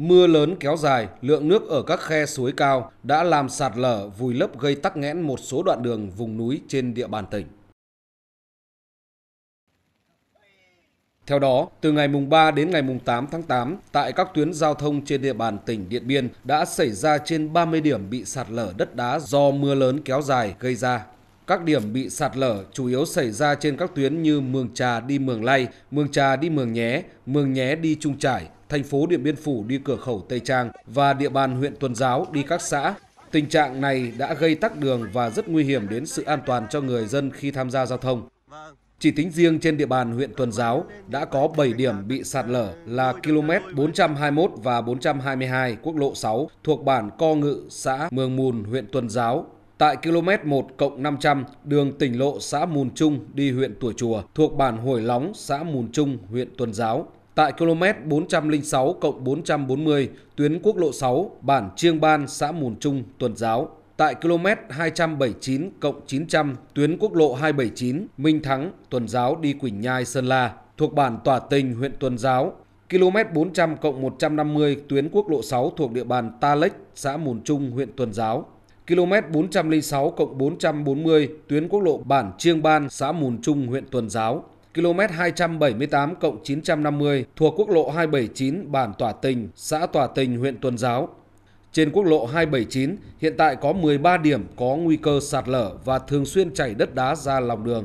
mưa lớn kéo dài, lượng nước ở các khe suối cao đã làm sạt lở, vùi lấp gây tắc nghẽn một số đoạn đường vùng núi trên địa bàn tỉnh. Theo đó, từ ngày mùng 3 đến ngày mùng 8 tháng 8, tại các tuyến giao thông trên địa bàn tỉnh Điện Biên đã xảy ra trên 30 điểm bị sạt lở đất đá do mưa lớn kéo dài gây ra. Các điểm bị sạt lở chủ yếu xảy ra trên các tuyến như Mường Trà đi Mường Lay, Mường Trà đi Mường Nhé, Mường Nhé đi Trung Trải, thành phố Điện Biên Phủ đi cửa khẩu Tây Trang và địa bàn huyện Tuần Giáo đi các xã. Tình trạng này đã gây tắc đường và rất nguy hiểm đến sự an toàn cho người dân khi tham gia giao thông. Chỉ tính riêng trên địa bàn huyện Tuần Giáo đã có 7 điểm bị sạt lở là km 421 và 422 quốc lộ 6 thuộc bản Co Ngự, xã Mường Mùn, huyện Tuần Giáo tại km 1 cộng 500 đường tỉnh lộ xã Mùn Trung đi huyện Tùa Chùa thuộc bản Hồi Lóng xã Mùn Trung huyện Tuần Giáo. Tại km 406 cộng 440 tuyến quốc lộ 6 bản Chiêng Ban xã Mùn Trung Tuần Giáo. Tại km 279 cộng 900 tuyến quốc lộ 279 Minh Thắng Tuần Giáo đi Quỳnh Nhai Sơn La thuộc bản Tỏa Tình huyện Tuần Giáo km 400 cộng 150 tuyến quốc lộ 6 thuộc địa bàn Ta lách xã Mùn Trung, huyện Tuần Giáo km 406 cộng 440 tuyến quốc lộ bản Chiêng Ban, xã Mùn Trung, huyện Tuần Giáo, km 278 cộng 950 thuộc quốc lộ 279 bản Tỏa Tình, xã Tỏa Tình, huyện Tuần Giáo. Trên quốc lộ 279 hiện tại có 13 điểm có nguy cơ sạt lở và thường xuyên chảy đất đá ra lòng đường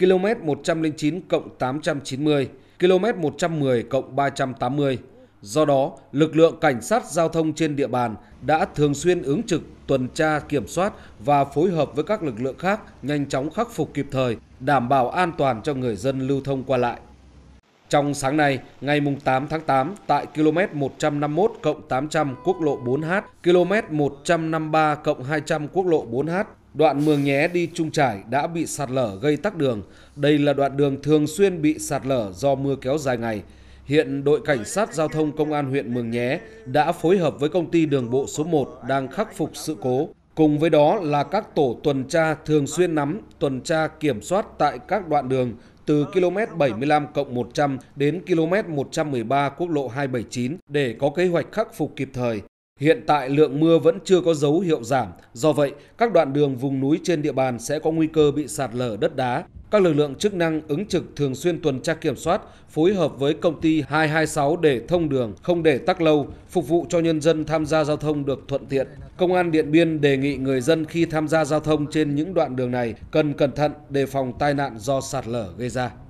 km 109 cộng 890, km 110 cộng 380. Do đó, lực lượng cảnh sát giao thông trên địa bàn đã thường xuyên ứng trực tuần tra kiểm soát và phối hợp với các lực lượng khác nhanh chóng khắc phục kịp thời, đảm bảo an toàn cho người dân lưu thông qua lại. Trong sáng nay, ngày 8 tháng 8, tại km 151 cộng 800 quốc lộ 4H, km 153 cộng 200 quốc lộ 4H, Đoạn Mường Nhé đi Trung Trải đã bị sạt lở gây tắc đường. Đây là đoạn đường thường xuyên bị sạt lở do mưa kéo dài ngày. Hiện đội cảnh sát giao thông công an huyện Mường Nhé đã phối hợp với công ty đường bộ số 1 đang khắc phục sự cố. Cùng với đó là các tổ tuần tra thường xuyên nắm, tuần tra kiểm soát tại các đoạn đường từ km 75 cộng 100 đến km 113 quốc lộ 279 để có kế hoạch khắc phục kịp thời. Hiện tại lượng mưa vẫn chưa có dấu hiệu giảm, do vậy các đoạn đường vùng núi trên địa bàn sẽ có nguy cơ bị sạt lở đất đá. Các lực lượng chức năng ứng trực thường xuyên tuần tra kiểm soát, phối hợp với công ty 226 để thông đường, không để tắc lâu, phục vụ cho nhân dân tham gia giao thông được thuận tiện. Công an Điện Biên đề nghị người dân khi tham gia giao thông trên những đoạn đường này cần cẩn thận đề phòng tai nạn do sạt lở gây ra.